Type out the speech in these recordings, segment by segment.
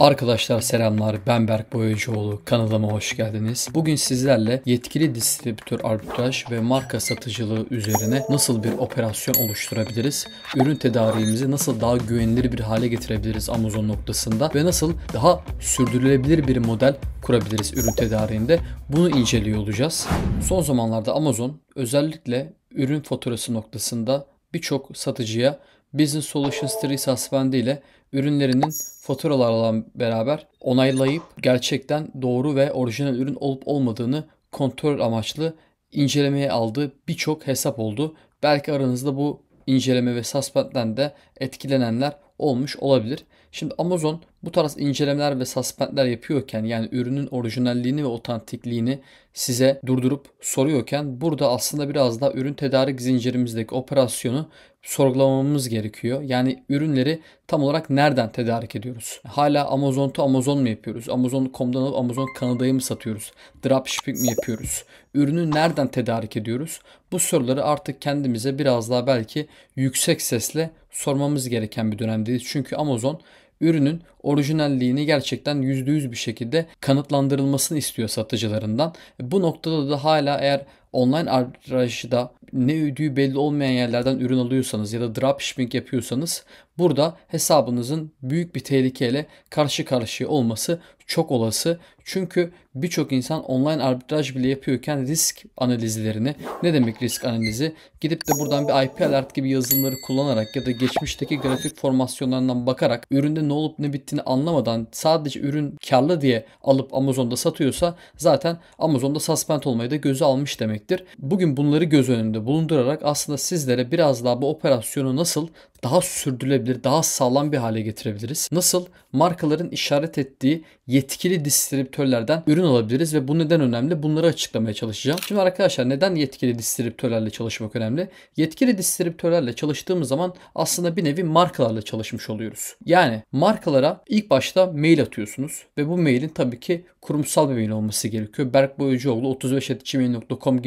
Arkadaşlar selamlar ben Berk Boyacıoğlu kanalıma hoş geldiniz. Bugün sizlerle yetkili distribütör arbitraj ve marka satıcılığı üzerine nasıl bir operasyon oluşturabiliriz? Ürün tedariğimizi nasıl daha güvenilir bir hale getirebiliriz Amazon noktasında ve nasıl daha sürdürülebilir bir model kurabiliriz ürün tedariğinde? Bunu inceliyor olacağız. Son zamanlarda Amazon özellikle ürün faturası noktasında birçok satıcıya Business Solutions 3 Suspend ile ürünlerinin faturalarla beraber onaylayıp gerçekten doğru ve orijinal ürün olup olmadığını kontrol amaçlı incelemeye aldığı birçok hesap oldu. Belki aranızda bu inceleme ve suspend'den de etkilenenler olmuş olabilir. Şimdi Amazon bu tarz incelemeler ve suspendler yapıyorken yani ürünün orijinalliğini ve otantikliğini size durdurup soruyorken burada aslında biraz da ürün tedarik zincirimizdeki operasyonu sorgulamamız gerekiyor. Yani ürünleri tam olarak nereden tedarik ediyoruz? Hala Amazon Amazon mu yapıyoruz? Amazon.com'dan alıp Amazon Kanada'ya mı satıyoruz? Dropshipping mi yapıyoruz? Ürünü nereden tedarik ediyoruz? Bu soruları artık kendimize biraz daha belki yüksek sesle sormamız gereken bir dönemdeyiz. Çünkü Amazon ürünün orijinalliğini gerçekten %100 bir şekilde kanıtlandırılmasını istiyor satıcılarından. Bu noktada da hala eğer online arayışta ne ödüğü belli olmayan yerlerden ürün alıyorsanız ya da dropshipping yapıyorsanız burada hesabınızın büyük bir tehlikeyle karşı karşıya olması çok olası. Çünkü birçok insan online arbitraj bile yapıyorken risk analizlerini, ne demek risk analizi? Gidip de buradan bir IP alert gibi yazılımları kullanarak ya da geçmişteki grafik formasyonlarından bakarak üründe ne olup ne bittiğini anlamadan sadece ürün karlı diye alıp Amazon'da satıyorsa zaten Amazon'da suspend olmayı da göze almış demektir. Bugün bunları göz önünde bulundurarak aslında sizlere biraz daha bu operasyonu nasıl daha sürdürülebilir, daha sağlam bir hale getirebiliriz. Nasıl? Markaların işaret ettiği yetkili distribütörlerden ürün alabiliriz ve bu neden önemli? Bunları açıklamaya çalışacağım. Şimdi arkadaşlar neden yetkili distribütörlerle çalışmak önemli? Yetkili distribütörlerle çalıştığımız zaman aslında bir nevi markalarla çalışmış oluyoruz. Yani markalara ilk başta mail atıyorsunuz ve bu mailin tabii ki kurumsal bir mail olması gerekiyor. Berk Boyacıoğlu 35 gibi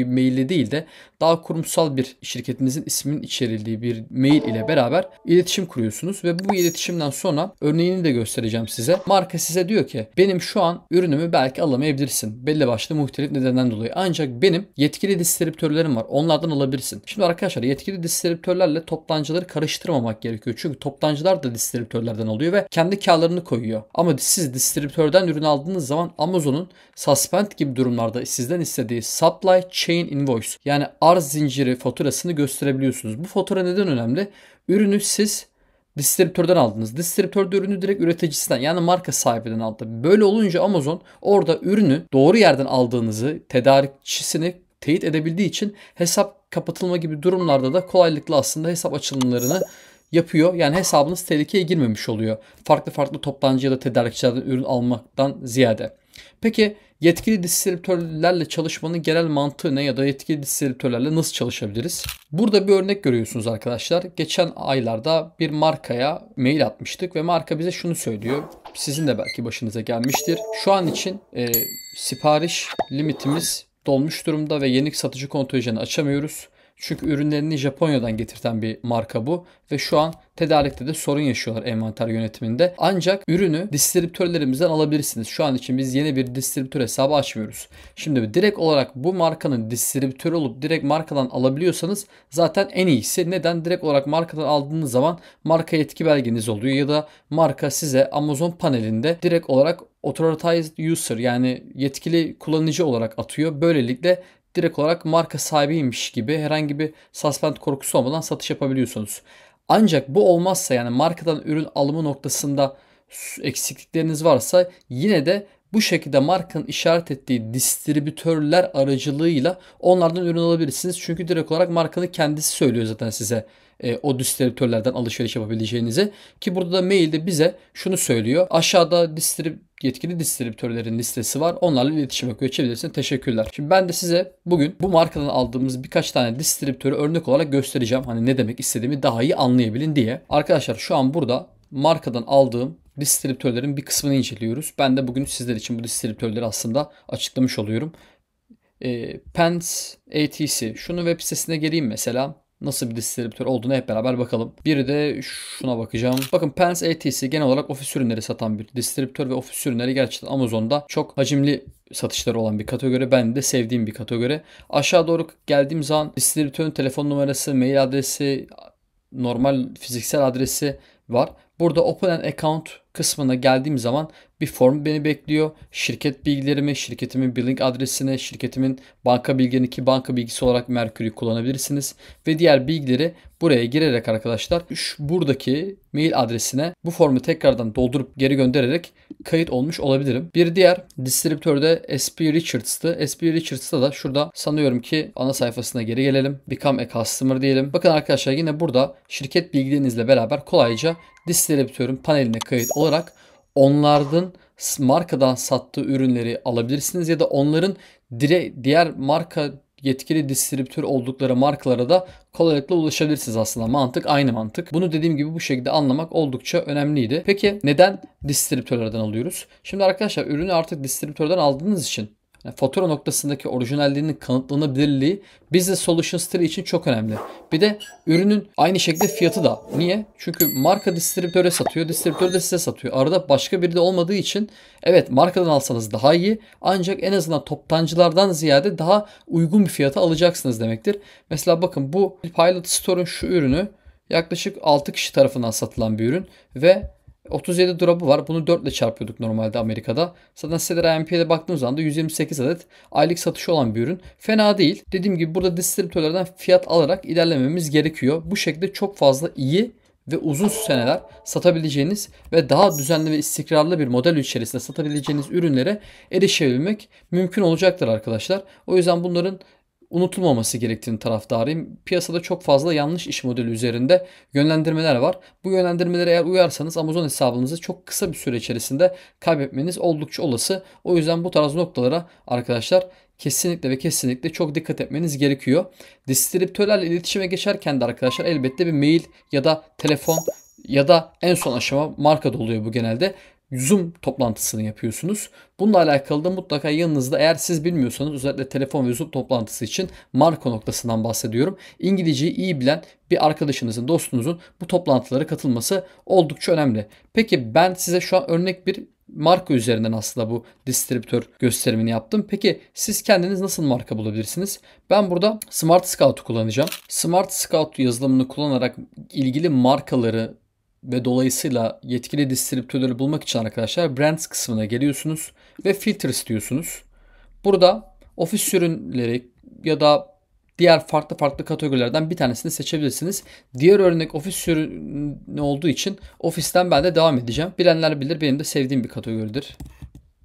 maille değil de daha kurumsal bir şirketinizin isminin içerildiği bir mail ile beraber beraber iletişim kuruyorsunuz ve bu iletişimden sonra örneğini de göstereceğim size. Marka size diyor ki benim şu an ürünümü belki alamayabilirsin. Belli başlı muhtelif nedenden dolayı. Ancak benim yetkili distribütörlerim var. Onlardan alabilirsin. Şimdi arkadaşlar yetkili distribütörlerle toptancıları karıştırmamak gerekiyor. Çünkü toptancılar da distribütörlerden oluyor ve kendi karlarını koyuyor. Ama siz distribütörden ürün aldığınız zaman Amazon'un suspend gibi durumlarda sizden istediği supply chain invoice yani arz zinciri faturasını gösterebiliyorsunuz. Bu fatura neden önemli? Ürünü siz distribütörden aldınız. Distribütör de ürünü direkt üreticisinden yani marka sahibinden aldı. Böyle olunca Amazon orada ürünü doğru yerden aldığınızı, tedarikçisini teyit edebildiği için hesap kapatılma gibi durumlarda da kolaylıkla aslında hesap açılımlarını yapıyor. Yani hesabınız tehlikeye girmemiş oluyor. Farklı farklı toptancı ya da tedarikçilerden ürün almaktan ziyade. Peki Yetkili distribütörlerle çalışmanın genel mantığı ne ya da yetkili distribütörlerle nasıl çalışabiliriz? Burada bir örnek görüyorsunuz arkadaşlar. Geçen aylarda bir markaya mail atmıştık ve marka bize şunu söylüyor. Sizin de belki başınıza gelmiştir. Şu an için e, sipariş limitimiz dolmuş durumda ve yenik satıcı kontenjanı açamıyoruz. Çünkü ürünlerini Japonya'dan getirten bir marka bu ve şu an tedarikte de sorun yaşıyorlar envanter yönetiminde. Ancak ürünü distribütörlerimizden alabilirsiniz. Şu an için biz yeni bir distribütör hesabı açmıyoruz. Şimdi direkt olarak bu markanın distribütörü olup direkt markadan alabiliyorsanız zaten en iyisi. Neden? Direkt olarak markadan aldığınız zaman marka yetki belgeniz oluyor ya da marka size Amazon panelinde direkt olarak authorized user yani yetkili kullanıcı olarak atıyor. Böylelikle direkt olarak marka sahibiymiş gibi herhangi bir suspend korkusu olmadan satış yapabiliyorsunuz. Ancak bu olmazsa yani markadan ürün alımı noktasında eksiklikleriniz varsa yine de bu şekilde markanın işaret ettiği distribütörler aracılığıyla onlardan ürün alabilirsiniz. Çünkü direkt olarak markanın kendisi söylüyor zaten size e, o distribütörlerden alışveriş yapabileceğinizi. Ki burada da mailde bize şunu söylüyor. Aşağıda distrib yetkili distribütörlerin listesi var. Onlarla iletişime geçebilirsiniz. Teşekkürler. Şimdi ben de size bugün bu markadan aldığımız birkaç tane distribütörü örnek olarak göstereceğim. Hani ne demek istediğimi daha iyi anlayabilin diye. Arkadaşlar şu an burada markadan aldığım distribütörlerin bir kısmını inceliyoruz. Ben de bugün sizler için bu distribütörleri aslında açıklamış oluyorum. E, Pens ATC. Şunu web sitesine geleyim mesela nasıl bir distribütör olduğunu hep beraber bakalım. Bir de şuna bakacağım. Bakın Pens ATC genel olarak ofis ürünleri satan bir distribütör ve ofis ürünleri gerçekten Amazon'da çok hacimli satışları olan bir kategori. Ben de sevdiğim bir kategori. Aşağı doğru geldiğim zaman distribütörün telefon numarası, mail adresi, normal fiziksel adresi var. Burada open an account kısmına geldiğim zaman bir form beni bekliyor. Şirket bilgilerimi, şirketimin billing adresine, şirketimin banka bilgilerini ki banka bilgisi olarak Mercury kullanabilirsiniz. Ve diğer bilgileri buraya girerek arkadaşlar şu buradaki mail adresine bu formu tekrardan doldurup geri göndererek kayıt olmuş olabilirim. Bir diğer distribütörde SP Richards'tı. SP Richards'ta da şurada sanıyorum ki ana sayfasına geri gelelim. Become a customer diyelim. Bakın arkadaşlar yine burada şirket bilgilerinizle beraber kolayca distribütörün paneline kayıt olabilirsiniz olarak onlardan markadan sattığı ürünleri alabilirsiniz ya da onların dire, diğer marka yetkili distribütör oldukları markalara da kolaylıkla ulaşabilirsiniz aslında. Mantık aynı mantık. Bunu dediğim gibi bu şekilde anlamak oldukça önemliydi. Peki neden distribütörlerden alıyoruz? Şimdi arkadaşlar ürünü artık distribütörden aldığınız için yani fatura noktasındaki orijinalliğinin kanıtlanabilirliği business solutions tiri için çok önemli. Bir de ürünün aynı şekilde fiyatı da. Niye? Çünkü marka distribütöre satıyor, distribütör de size satıyor. Arada başka biri de olmadığı için evet markadan alsanız daha iyi ancak en azından toptancılardan ziyade daha uygun bir fiyata alacaksınız demektir. Mesela bakın bu Pilot Store'un şu ürünü yaklaşık 6 kişi tarafından satılan bir ürün ve 37 drop'u var. Bunu 4 ile çarpıyorduk normalde Amerika'da. Zaten Stellar IMP'ye baktığım zaman da 128 adet aylık satışı olan bir ürün. Fena değil. Dediğim gibi burada distribütörlerden fiyat alarak ilerlememiz gerekiyor. Bu şekilde çok fazla iyi ve uzun seneler satabileceğiniz ve daha düzenli ve istikrarlı bir model içerisinde satabileceğiniz ürünlere erişebilmek mümkün olacaktır arkadaşlar. O yüzden bunların unutulmaması gerektiğini taraftarıyım. Piyasada çok fazla yanlış iş modeli üzerinde yönlendirmeler var. Bu yönlendirmelere eğer uyarsanız Amazon hesabınızı çok kısa bir süre içerisinde kaybetmeniz oldukça olası. O yüzden bu tarz noktalara arkadaşlar kesinlikle ve kesinlikle çok dikkat etmeniz gerekiyor. Distribütörlerle iletişime geçerken de arkadaşlar elbette bir mail ya da telefon ya da en son aşama marka da oluyor bu genelde. Zoom toplantısını yapıyorsunuz. Bununla alakalı da mutlaka yanınızda eğer siz bilmiyorsanız özellikle telefon ve Zoom toplantısı için marka noktasından bahsediyorum. İngilizceyi iyi bilen bir arkadaşınızın, dostunuzun bu toplantılara katılması oldukça önemli. Peki ben size şu an örnek bir marka üzerinden aslında bu distribütör gösterimini yaptım. Peki siz kendiniz nasıl marka bulabilirsiniz? Ben burada Smart Scout'u kullanacağım. Smart Scout yazılımını kullanarak ilgili markaları ve dolayısıyla yetkili distribütörleri bulmak için arkadaşlar Brands kısmına geliyorsunuz ve Filters diyorsunuz. Burada ofis ürünleri ya da diğer farklı farklı kategorilerden bir tanesini seçebilirsiniz. Diğer örnek ofis ürünü olduğu için ofisten ben de devam edeceğim. Bilenler bilir benim de sevdiğim bir kategoridir.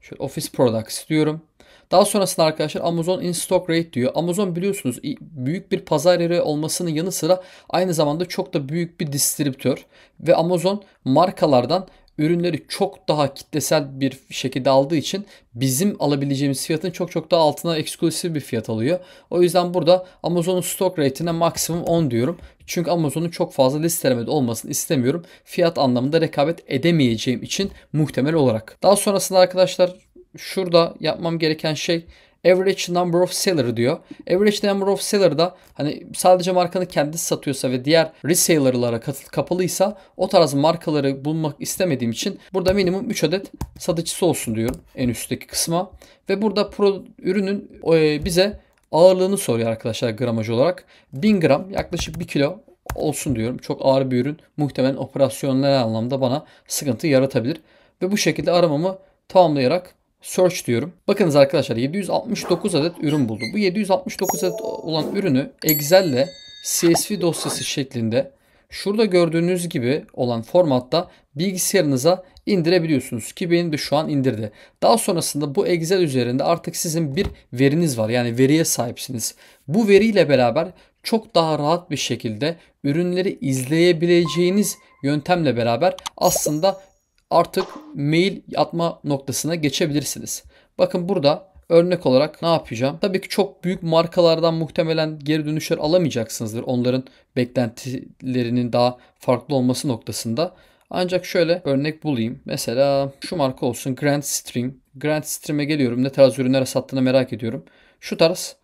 Şöyle Office Products diyorum. Daha sonrasında arkadaşlar Amazon in stock rate diyor. Amazon biliyorsunuz büyük bir pazar yeri olmasının yanı sıra aynı zamanda çok da büyük bir distribütör ve Amazon markalardan ürünleri çok daha kitlesel bir şekilde aldığı için bizim alabileceğimiz fiyatın çok çok daha altına eksklusif bir fiyat alıyor. O yüzden burada Amazon'un stock rate'ine maksimum 10 diyorum. Çünkü Amazon'un çok fazla listelemede olmasını istemiyorum. Fiyat anlamında rekabet edemeyeceğim için muhtemel olarak. Daha sonrasında arkadaşlar şurada yapmam gereken şey average number of seller diyor. Average number of seller da hani sadece markanı kendisi satıyorsa ve diğer resellerlara kapalıysa o tarz markaları bulmak istemediğim için burada minimum 3 adet satıcısı olsun diyorum en üstteki kısma. Ve burada pro, ürünün e, bize ağırlığını soruyor arkadaşlar gramaj olarak. 1000 gram yaklaşık 1 kilo olsun diyorum. Çok ağır bir ürün muhtemelen operasyonel anlamda bana sıkıntı yaratabilir. Ve bu şekilde aramamı tamamlayarak search diyorum. Bakınız arkadaşlar 769 adet ürün buldu. Bu 769 adet olan ürünü Excel'le CSV dosyası şeklinde şurada gördüğünüz gibi olan formatta bilgisayarınıza indirebiliyorsunuz ki benim de şu an indirdi. Daha sonrasında bu Excel üzerinde artık sizin bir veriniz var. Yani veriye sahipsiniz. Bu veriyle beraber çok daha rahat bir şekilde ürünleri izleyebileceğiniz yöntemle beraber aslında artık mail atma noktasına geçebilirsiniz. Bakın burada örnek olarak ne yapacağım? Tabii ki çok büyük markalardan muhtemelen geri dönüşler alamayacaksınızdır. Onların beklentilerinin daha farklı olması noktasında. Ancak şöyle örnek bulayım. Mesela şu marka olsun Grand Stream. Grand Stream'e geliyorum. Ne tarz ürünlere sattığını merak ediyorum. Şu tarz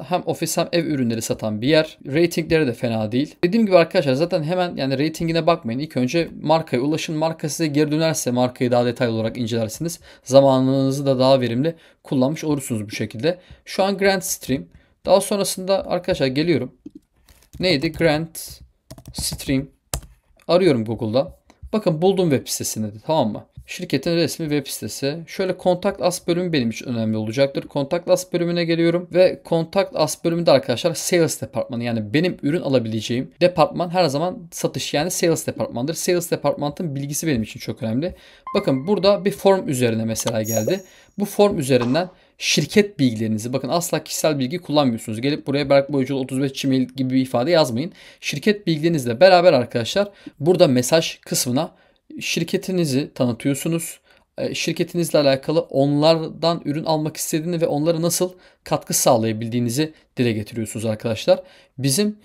hem ofis hem ev ürünleri satan bir yer. Ratingleri de fena değil. Dediğim gibi arkadaşlar zaten hemen yani ratingine bakmayın. İlk önce markaya ulaşın. Marka size geri dönerse markayı daha detaylı olarak incelersiniz. Zamanınızı da daha verimli kullanmış olursunuz bu şekilde. Şu an Grand Stream. Daha sonrasında arkadaşlar geliyorum. Neydi? Grand Stream. Arıyorum Google'da. Bakın buldum web sitesini de tamam mı? Şirketin resmi web sitesi. Şöyle Contact as bölümü benim için önemli olacaktır. Contact as bölümüne geliyorum ve Contact as bölümünde arkadaşlar Sales departmanı yani benim ürün alabileceğim departman her zaman satış yani Sales departmandır. Sales departmanın bilgisi benim için çok önemli. Bakın burada bir form üzerine mesela geldi. Bu form üzerinden şirket bilgilerinizi bakın asla kişisel bilgi kullanmıyorsunuz. Gelip buraya Berk Boyacıoğlu 35 Gmail gibi bir ifade yazmayın. Şirket bilgilerinizle beraber arkadaşlar burada mesaj kısmına şirketinizi tanıtıyorsunuz. E, şirketinizle alakalı onlardan ürün almak istediğini ve onlara nasıl katkı sağlayabildiğinizi dile getiriyorsunuz arkadaşlar. Bizim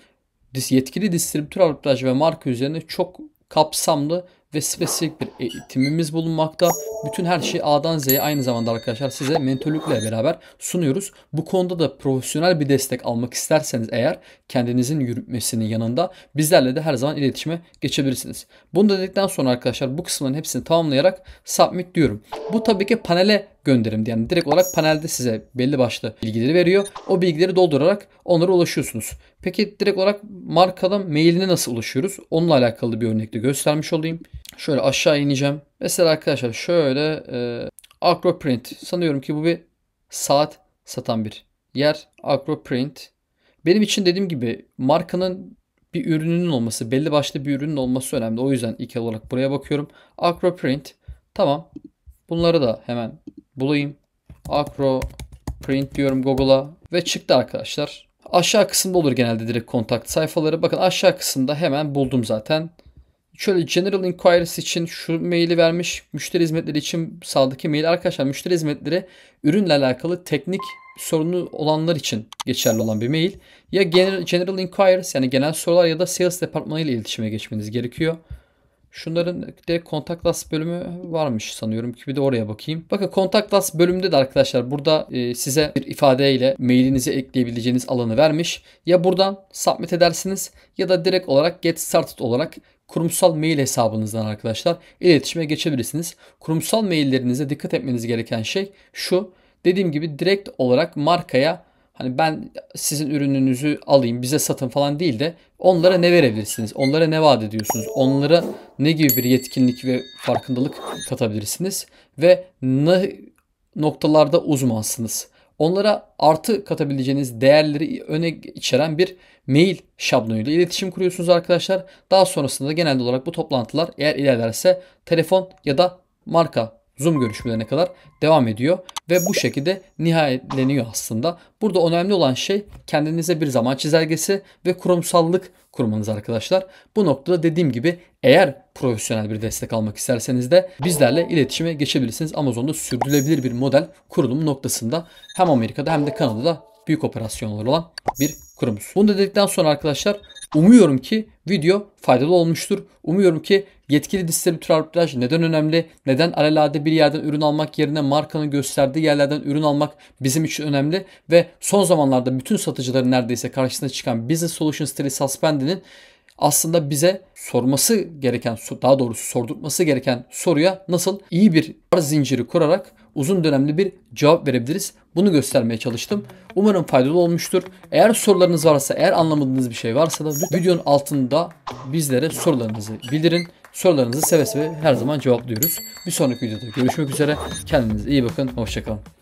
yetkili distribütör arbitraj ve marka üzerine çok kapsamlı ve spesifik bir eğitimimiz bulunmakta. Bütün her şeyi A'dan Z'ye aynı zamanda arkadaşlar size mentorlukla beraber sunuyoruz. Bu konuda da profesyonel bir destek almak isterseniz eğer kendinizin yürütmesinin yanında bizlerle de her zaman iletişime geçebilirsiniz. Bunu da dedikten sonra arkadaşlar bu kısımların hepsini tamamlayarak submit diyorum. Bu tabii ki panele gönderim Yani direkt olarak panelde size belli başlı bilgileri veriyor. O bilgileri doldurarak onlara ulaşıyorsunuz. Peki direkt olarak markadan mailine nasıl ulaşıyoruz? Onunla alakalı bir örnekle göstermiş olayım. Şöyle aşağı ineceğim. Mesela arkadaşlar şöyle e, Acroprint. Sanıyorum ki bu bir saat satan bir yer. Acroprint. Benim için dediğim gibi markanın bir ürününün olması, belli başlı bir ürünün olması önemli. O yüzden ilk olarak buraya bakıyorum. Acroprint. Tamam. Bunları da hemen bulayım. Acroprint diyorum Google'a ve çıktı arkadaşlar. Aşağı kısımda olur genelde direkt kontakt sayfaları. Bakın aşağı kısımda hemen buldum zaten şöyle General Inquiries için şu maili vermiş. Müşteri hizmetleri için sağdaki mail. Arkadaşlar müşteri hizmetleri ürünle alakalı teknik sorunu olanlar için geçerli olan bir mail. Ya General, General Inquiries yani genel sorular ya da Sales departmanı ile iletişime geçmeniz gerekiyor. Şunların de Contact Us bölümü varmış sanıyorum ki bir de oraya bakayım. Bakın Contact Us bölümünde de arkadaşlar burada e, size bir ifadeyle mailinizi ekleyebileceğiniz alanı vermiş. Ya buradan submit edersiniz ya da direkt olarak Get Started olarak kurumsal mail hesabınızdan arkadaşlar iletişime geçebilirsiniz. Kurumsal maillerinize dikkat etmeniz gereken şey şu. Dediğim gibi direkt olarak markaya hani ben sizin ürününüzü alayım bize satın falan değil de onlara ne verebilirsiniz? Onlara ne vaat ediyorsunuz? Onlara ne gibi bir yetkinlik ve farkındalık katabilirsiniz? Ve ne noktalarda uzmansınız? Onlara artı katabileceğiniz değerleri öne içeren bir mail şablonuyla iletişim kuruyorsunuz arkadaşlar. Daha sonrasında genel olarak bu toplantılar eğer ilerlerse telefon ya da marka Zoom görüşmelerine kadar devam ediyor ve bu şekilde nihayetleniyor aslında. Burada önemli olan şey kendinize bir zaman çizelgesi ve kurumsallık kurmanız arkadaşlar. Bu noktada dediğim gibi eğer profesyonel bir destek almak isterseniz de bizlerle iletişime geçebilirsiniz. Amazon'da sürdürülebilir bir model kurulum noktasında hem Amerika'da hem de Kanada'da büyük operasyonlar olan bir kurumuz. Bunu da dedikten sonra arkadaşlar umuyorum ki video faydalı olmuştur. Umuyorum ki yetkili distribütör arbitraj neden önemli? Neden alelade bir yerden ürün almak yerine markanın gösterdiği yerlerden ürün almak bizim için önemli? Ve son zamanlarda bütün satıcıların neredeyse karşısına çıkan Business Solutions Tele Suspend'inin aslında bize sorması gereken, daha doğrusu sordurtması gereken soruya nasıl iyi bir arz zinciri kurarak uzun dönemli bir cevap verebiliriz. Bunu göstermeye çalıştım. Umarım faydalı olmuştur. Eğer sorularınız varsa, eğer anlamadığınız bir şey varsa da videonun altında bizlere sorularınızı bildirin. Sorularınızı seve seve her zaman cevaplıyoruz. Bir sonraki videoda görüşmek üzere. Kendinize iyi bakın. Hoşçakalın.